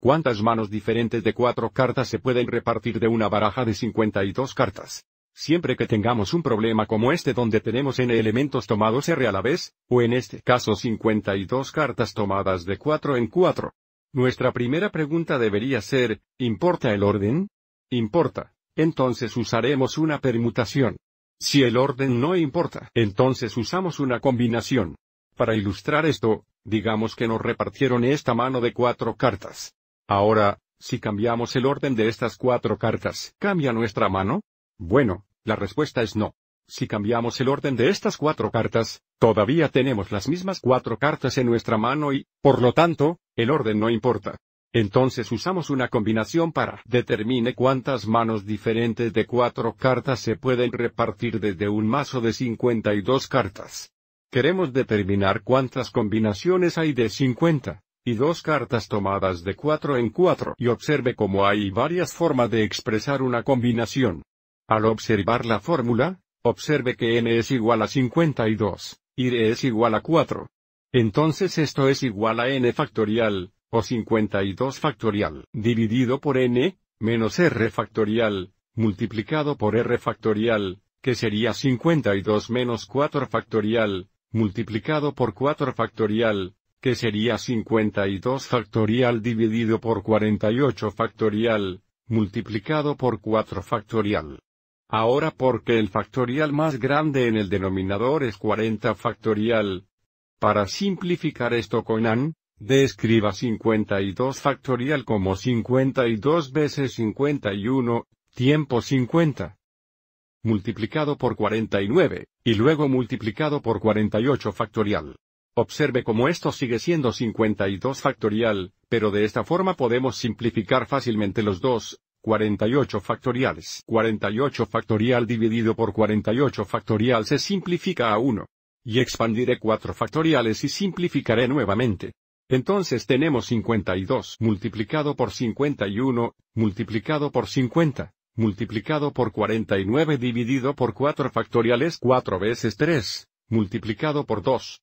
¿Cuántas manos diferentes de cuatro cartas se pueden repartir de una baraja de 52 cartas? Siempre que tengamos un problema como este donde tenemos n elementos tomados r a la vez, o en este caso 52 cartas tomadas de cuatro en cuatro, Nuestra primera pregunta debería ser, ¿importa el orden? Importa, entonces usaremos una permutación. Si el orden no importa, entonces usamos una combinación. Para ilustrar esto, digamos que nos repartieron esta mano de cuatro cartas. Ahora, si cambiamos el orden de estas cuatro cartas, ¿cambia nuestra mano? Bueno, la respuesta es no. Si cambiamos el orden de estas cuatro cartas, todavía tenemos las mismas cuatro cartas en nuestra mano y, por lo tanto, el orden no importa. Entonces usamos una combinación para determine cuántas manos diferentes de cuatro cartas se pueden repartir desde un mazo de 52 cartas. Queremos determinar cuántas combinaciones hay de 50 y dos cartas tomadas de cuatro en cuatro y observe cómo hay varias formas de expresar una combinación. Al observar la fórmula, observe que n es igual a 52, y r es igual a 4. Entonces esto es igual a n factorial, o 52 factorial, dividido por n, menos r factorial, multiplicado por r factorial, que sería 52 menos 4 factorial, multiplicado por 4 factorial, que sería 52 factorial dividido por 48 factorial, multiplicado por 4 factorial. Ahora porque el factorial más grande en el denominador es 40 factorial. Para simplificar esto con AN, describa 52 factorial como 52 veces 51, tiempo 50 multiplicado por 49, y luego multiplicado por 48 factorial. Observe cómo esto sigue siendo 52 factorial, pero de esta forma podemos simplificar fácilmente los dos, 48 factoriales. 48 factorial dividido por 48 factorial se simplifica a 1. Y expandiré 4 factoriales y simplificaré nuevamente. Entonces tenemos 52 multiplicado por 51, multiplicado por 50, multiplicado por 49 dividido por 4 factoriales 4 veces 3, multiplicado por 2,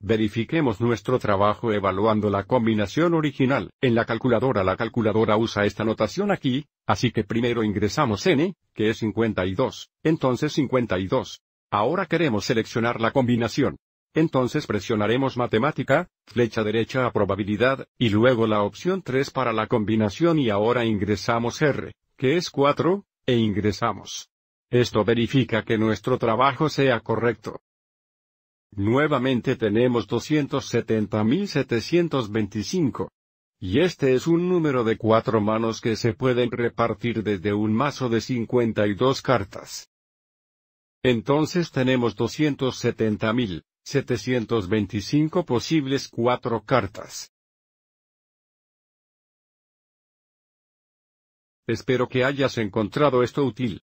Verifiquemos nuestro trabajo evaluando la combinación original. En la calculadora la calculadora usa esta notación aquí, así que primero ingresamos n, que es 52, entonces 52. Ahora queremos seleccionar la combinación. Entonces presionaremos matemática, flecha derecha a probabilidad, y luego la opción 3 para la combinación y ahora ingresamos R, que es 4, e ingresamos. Esto verifica que nuestro trabajo sea correcto. Nuevamente tenemos 270.725. Y este es un número de cuatro manos que se pueden repartir desde un mazo de 52 cartas. Entonces tenemos 270.725 posibles cuatro cartas. Espero que hayas encontrado esto útil.